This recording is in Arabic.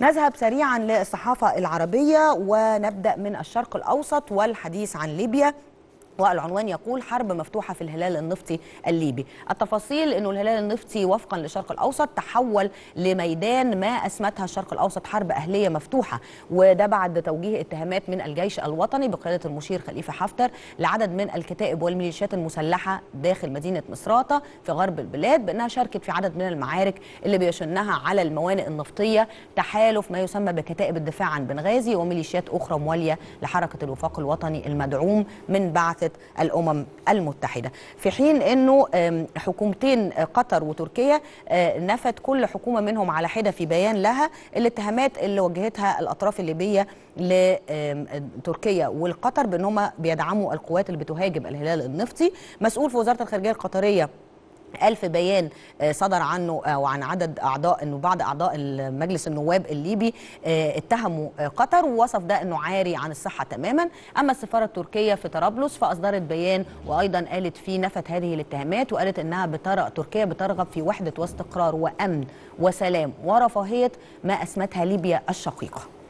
نذهب سريعا للصحافة العربية ونبدأ من الشرق الأوسط والحديث عن ليبيا والعنوان يقول حرب مفتوحة في الهلال النفطي الليبي التفاصيل أنه الهلال النفطي وفقا للشرق الأوسط تحول لميدان ما أسمتها الشرق الأوسط حرب أهلية مفتوحة وده بعد توجيه اتهامات من الجيش الوطني بقيادة المشير خليفة حفتر لعدد من الكتائب والميليشيات المسلحة داخل مدينة مصراتة في غرب البلاد بأنها شاركت في عدد من المعارك اللي بيشنها على الموانئ النفطية تحالف ما يسمى بكتائب الدفاع عن بنغازي وميليشيات أخرى موالية لحركة الوفاق الوطني المدعوم من بعث مؤسسة الأمم المتحدة في حين أنه حكومتين آه، قطر وتركيا آه، نفت كل حكومة منهم على حدة في بيان لها الاتهامات اللي وجهتها الأطراف الليبية لتركيا والقطر بأنهم بيدعموا القوات اللي بتهاجم الهلال النفطي مسؤول في وزارة الخارجية القطرية قال في بيان آه، صدر عنه آه، وعن عدد اعضاء انه بعض اعضاء المجلس النواب الليبي آه، اتهموا قطر ووصف ده انه عاري عن الصحه تماما اما السفاره التركيه في طرابلس فاصدرت بيان وايضا قالت فيه نفت هذه الاتهامات وقالت انها بترى تركيا بترغب في وحده واستقرار وامن وسلام ورفاهيه ما اسمتها ليبيا الشقيقه